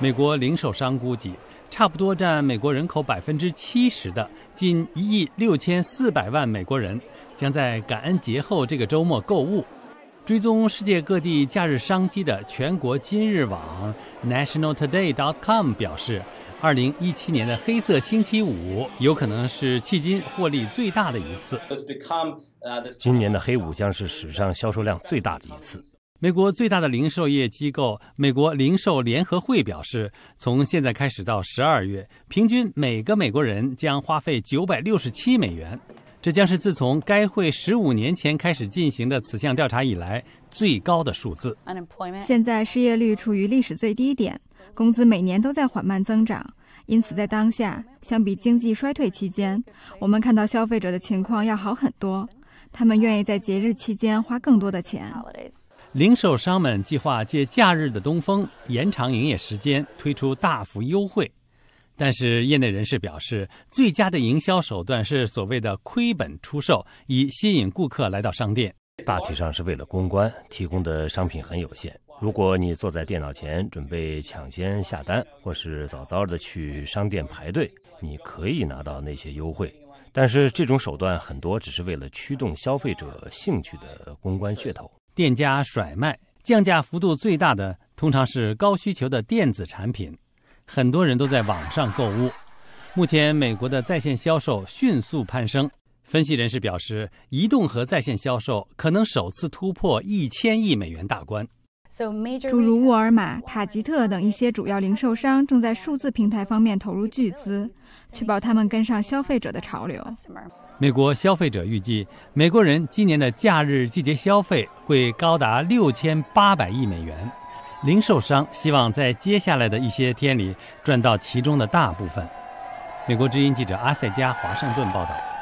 美国零售商估计，差不多占美国人口百分之七十的近一亿六千四百万美国人，将在感恩节后这个周末购物。追踪世界各地假日商机的全国今日网 （National Today .com） 表示，二零一七年的黑色星期五有可能是迄今获利最大的一次。今年的黑五将是史上销售量最大的一次。美国最大的零售业机构美国零售联合会表示，从现在开始到十二月，平均每个美国人将花费九百六十七美元，这将是自从该会十五年前开始进行的此项调查以来最高的数字。现在失业率处于历史最低点，工资每年都在缓慢增长，因此在当下，相比经济衰退期间，我们看到消费者的情况要好很多。他们愿意在节日期间花更多的钱。零售商们计划借假日的东风，延长营业时间，推出大幅优惠。但是业内人士表示，最佳的营销手段是所谓的亏本出售，以吸引顾客来到商店。大体上是为了公关，提供的商品很有限。如果你坐在电脑前准备抢先下单，或是早早的去商店排队，你可以拿到那些优惠。但是这种手段很多只是为了驱动消费者兴趣的公关噱头。店家甩卖，降价幅度最大的通常是高需求的电子产品。很多人都在网上购物，目前美国的在线销售迅速攀升。分析人士表示，移动和在线销售可能首次突破一千亿美元大关。诸如沃尔玛、塔吉特等一些主要零售商正在数字平台方面投入巨资，确保他们跟上消费者的潮流。美国消费者预计，美国人今年的假日季节消费会高达六千八百亿美元，零售商希望在接下来的一些天里赚到其中的大部分。美国之音记者阿塞加，华盛顿报道。